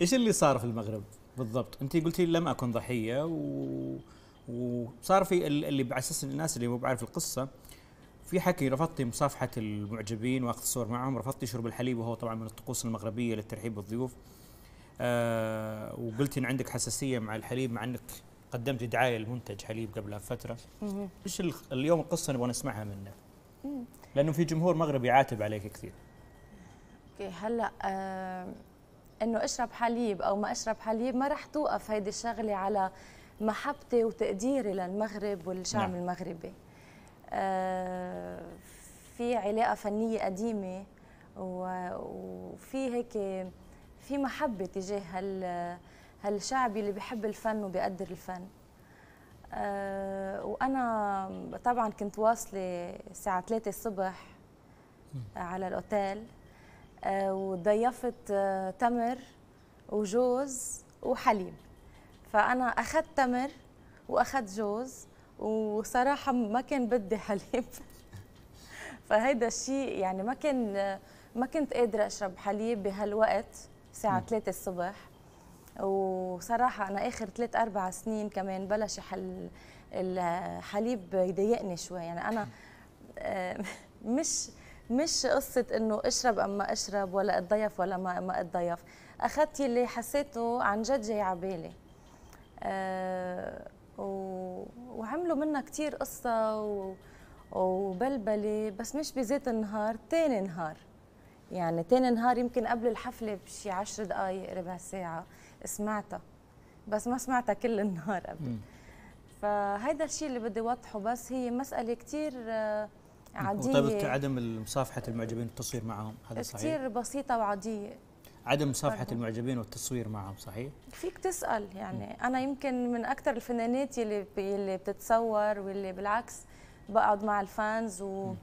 ايش اللي صار في المغرب بالضبط؟ انت قلتي لم اكن ضحيه و... وصار في اللي على اساس الناس اللي مو بعرف القصه في حكي رفضتي مصافحه المعجبين واخذ صور معهم رفضتي شرب الحليب وهو طبعا من الطقوس المغربيه للترحيب بالضيوف آه وقلتي ان عندك حساسيه مع الحليب مع انك قدمت دعايه لمنتج حليب قبلها بفتره ايش اليوم القصه نبغى نسمعها منك لانه في جمهور مغربي عاتب عليك كثير اوكي هلا آه انه اشرب حليب او ما اشرب حليب ما رح توقف هيدي الشغله على محبتي وتقديري للمغرب والشعب نعم. المغربي آه في علاقه فنيه قديمه وفي هيك في محبه تجاه هال اللي بحب الفن وبيقدر الفن أه وانا طبعا كنت واصله الساعه 3 الصبح على الاوتيل آه، وضيفت آه، تمر وجوز وحليب فانا اخذت تمر واخذت جوز وصراحه ما كان بدي حليب فهيدا الشيء يعني ما كان ما كنت قادره اشرب حليب بهالوقت الساعه 3 الصبح وصراحه انا اخر 3 4 سنين كمان بلش حل الحليب يضايقني شوي يعني انا آه، مش مش قصه انه اشرب ما اشرب ولا اتضيف ولا ما ما اتضيف اخذت اللي حسيته عن جد جاي على بالي أه وعملوا منها كثير قصه وبلبله بس مش بذات النهار تاني نهار يعني تاني نهار يمكن قبل الحفله بشي عشر دقائق ربع ساعه سمعتها بس ما سمعتها كل النهار قبل فهيدا الشيء اللي بدي وضحه بس هي مساله كثير أه نعم. عاديه وطيب عدم مصافحه المعجبين والتصوير معهم هذا صحيح كثير بسيطه وعاديه عدم مصافحه المعجبين والتصوير معهم صحيح فيك تسال يعني م. انا يمكن من اكثر الفنانات يلي يلي بتتصور واللي بالعكس بقعد مع الفانز و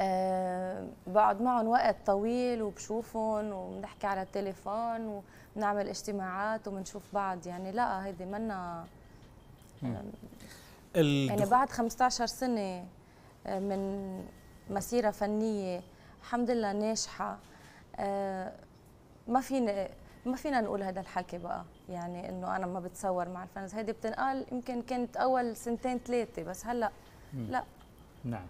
أه بقعد معهم وقت طويل وبشوفهم وبنحكي على التليفون وبنعمل اجتماعات وبنشوف بعض يعني لا هيدي منا آه، يعني بعد 15 سنه من مسيرة فنية الحمد لله ناجحة آه، ما فينا ما فينا نقول هذا الحكي بقى يعني انه انا ما بتصور مع الفنز هيدي بتنقال يمكن كنت اول سنتين ثلاثه بس هلا لا نعم